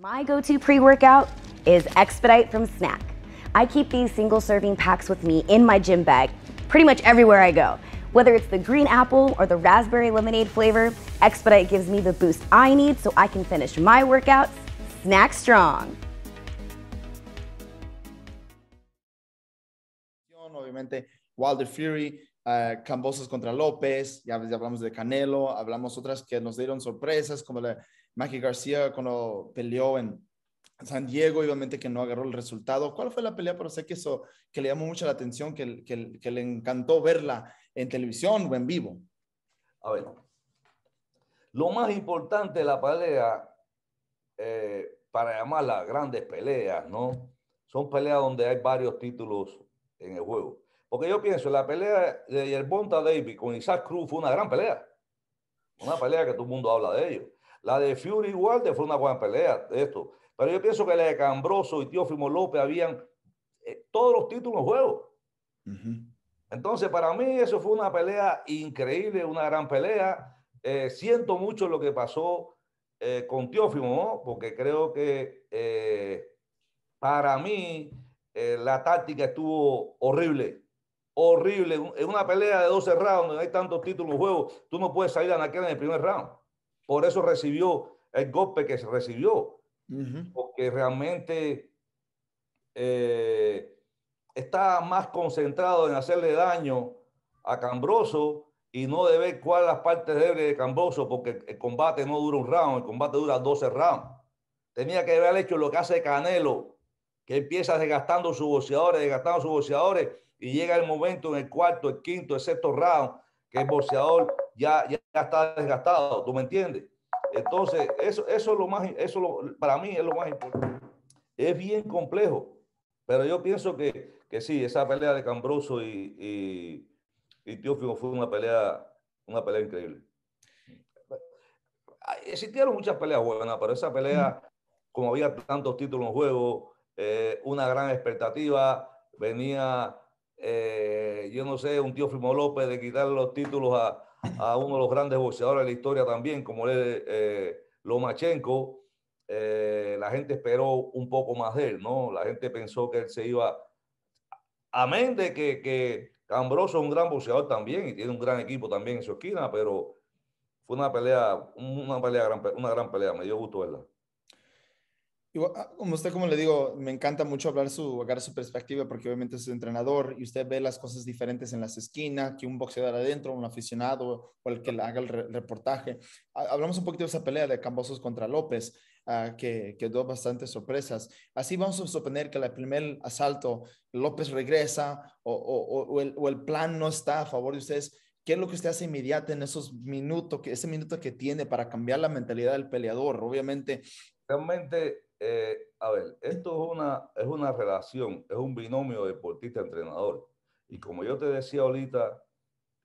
My go-to pre-workout is Expedite from Snack. I keep these single serving packs with me in my gym bag pretty much everywhere I go. Whether it's the green apple or the raspberry lemonade flavor, Expedite gives me the boost I need so I can finish my workouts snack strong. Obviamente, Wilder Fury, uh, Cambosos contra López, ya, hablamos de Canelo, hablamos otras que nos dieron sorpresas como la mackie García cuando peleó en San Diego, obviamente que no agarró el resultado. ¿Cuál fue la pelea? Pero sé que eso, que le llamó mucho la atención, que, le encantó verla en televisión o en vivo. A ver, lo más importante de la pelea, eh, para llamarla grandes peleas, ¿no? Son peleas donde hay varios títulos en el juego. Porque yo pienso, la pelea de Yerbonta David con Isaac Cruz fue una gran pelea. Una pelea que todo el mundo habla de ello. La de Fury igual fue una buena pelea, esto. Pero yo pienso que la de Cambroso y Teófimo López habían eh, todos los títulos en Entonces, para mí eso fue una pelea increíble, una gran pelea. Eh, siento mucho lo que pasó eh, con Teófimo, porque creo que para mí la táctica estuvo horrible horrible. En una pelea de 12 rounds, donde hay tantos títulos en tú no puedes salir a naquela en el primer round. Por eso recibió el golpe que recibió, porque realmente eh, está más concentrado en hacerle daño a Cambroso y no de ver cuál las la parte de Cambroso, porque el combate no dura un round, el combate dura 12 rounds. Tenía que haber hecho lo que hace Canelo, que empieza desgastando sus boxeadores, desgastando sus boxeadores, y llega el momento en el cuarto, el quinto, el sexto round, que el boxeador ya, ya está desgastado, ¿tú me entiendes? Entonces, eso, eso es lo más, eso para mí es lo más importante. Es bien complejo, pero yo pienso que, que sí, esa pelea de Cambroso y, y, y fue una pelea, una pelea increíble. Existieron muchas peleas buenas, pero esa pelea, mm. como había tantos títulos en juego, eh, una gran expectativa, venía, eh, yo no sé, un Fimo López de quitar los títulos a, a uno de los grandes boxeadores de la historia también, como es eh, Lomachenko, eh, la gente esperó un poco más de él, ¿no? La gente pensó que él se iba, amén de que, que Cambroso es un gran boxeador también y tiene un gran equipo también en su esquina, pero fue una pelea, una pelea, una gran pelea, me dio gusto verla. Ah, como usted, como le digo, me encanta mucho hablar su, su perspectiva porque obviamente es entrenador y usted ve las cosas diferentes en las esquinas, que un boxeador adentro, un aficionado o el que haga el reportaje. Hablamos un poquito de esa pelea de Cambosos contra López, ah, que, que dio bastantes sorpresas. Así vamos a suponer que el primer asalto López regresa o, o, el, o el plan no está a favor de ustedes. ¿Qué es lo que usted hace inmediato en esos minutos, que, ese minuto que tiene para cambiar la mentalidad del peleador? Obviamente. Realmente eh, a ver, esto es una, es una relación, es un binomio deportista-entrenador. Y como yo te decía ahorita,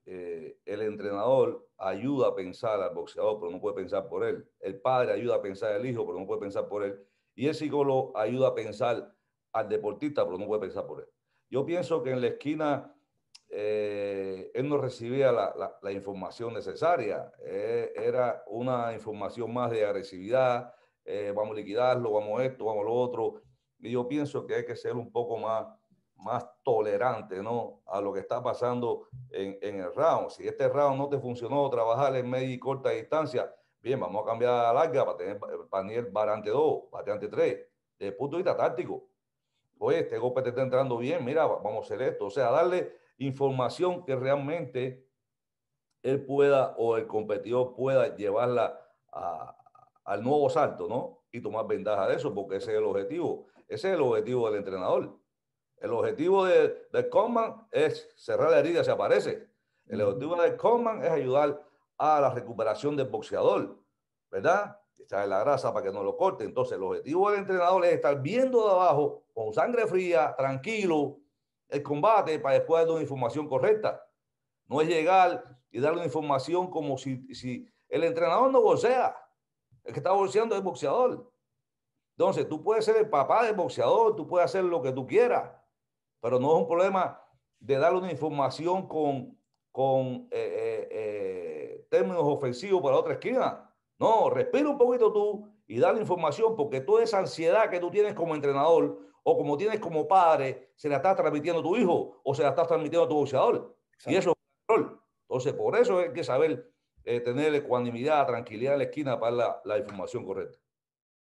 eh, el entrenador ayuda a pensar al boxeador, pero no puede pensar por él. El padre ayuda a pensar al hijo, pero no puede pensar por él. Y el psicólogo ayuda a pensar al deportista, pero no puede pensar por él. Yo pienso que en la esquina eh, él no recibía la, información necesaria. era una información más de agresividad, eh, vamos a liquidarlo, vamos esto, vamos a lo otro. Y yo pienso que hay que ser un poco más, más tolerante ¿no? a lo que está pasando en, el round. Si este round no te funcionó trabajar en media y corta distancia, bien, vamos a cambiar a larga para tener panel barante 2, bateante 3, desde el punto de vista táctico. Oye, este golpe te está entrando bien, mira, vamos a hacer esto. O sea, darle información que realmente él pueda o el competidor pueda llevarla a, al nuevo salto, ¿no? Y tomar ventaja de eso, porque ese es el objetivo. Ese es el objetivo del entrenador. El objetivo de, de es cerrar la herida si aparece. El objetivo de Coman es ayudar a la recuperación del boxeador, ¿verdad? Echarle la grasa para que no lo corte. Entonces, el objetivo del entrenador es estar viendo de abajo, con sangre fría, tranquilo, el combate para después dar una información correcta. No es llegar y darle una información como si, si el entrenador no gocea. El que está boxeando es boxeador. Entonces, tú puedes ser el papá del boxeador, tú puedes hacer lo que tú quieras, pero no es un problema de darle una información con, con eh, eh, eh, términos ofensivos para otra esquina. No, respira un poquito tú y dale información porque toda esa ansiedad que tú tienes como entrenador o como tienes como padre, se la estás transmitiendo a tu hijo o se la estás transmitiendo a tu boxeador. Y eso es un Entonces, por eso hay que saber eh, tener ecuanimidad, tranquilidad en la esquina para la, la información correcta.